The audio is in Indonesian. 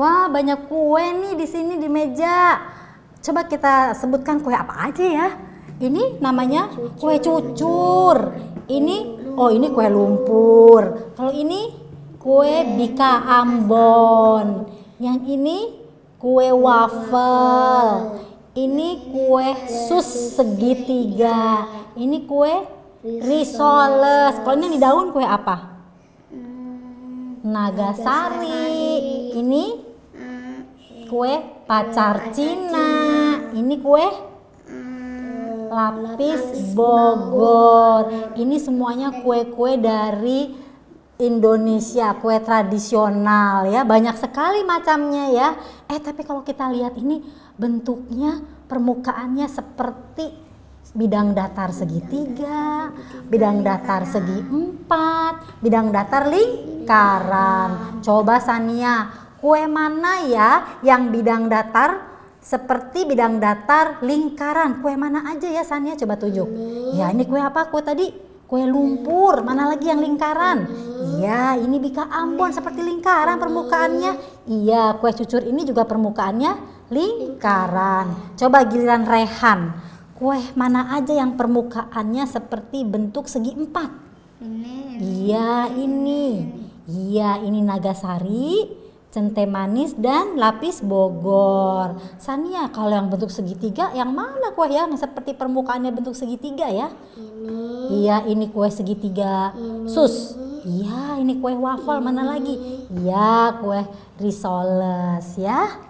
Wah, banyak kue nih di sini di meja. Coba kita sebutkan kue apa aja ya. Ini namanya cucur. kue cucur. Ini oh ini kue lumpur. Kalau ini kue bika Ambon. Yang ini kue waffle. Ini kue sus segitiga. Ini kue risoles. Kalau ini di daun kue apa? Hmm, Nagasari. Ini kue pacar Cina. Ini kue hmm, lapis Bogor. Ini semuanya kue-kue dari Indonesia, kue tradisional ya. Banyak sekali macamnya ya. Eh tapi kalau kita lihat ini bentuknya permukaannya seperti bidang datar segitiga, bidang datar segi empat, bidang datar lingkaran. Coba Sania, Kue mana ya yang bidang datar seperti bidang datar lingkaran. Kue mana aja ya Sania ya? coba tunjuk. Ini. Ya ini kue apa? Kue tadi kue lumpur. Mana lagi yang lingkaran? Iya, ini. bika Ambon seperti lingkaran ini. permukaannya. Iya, kue cucur ini juga permukaannya lingkaran. Coba giliran Rehan. Kue mana aja yang permukaannya seperti bentuk segi empat? Ini. Iya, ini. Iya, ini Nagasari. Cente manis dan lapis Bogor. Sania, kalau yang bentuk segitiga, yang mana kue ya? Yang seperti permukaannya bentuk segitiga ya? Ini. Iya, ini kue segitiga. Ini. Sus. Iya, ini kue waffle Ini. Mana lagi? Iya, kue risoles ya.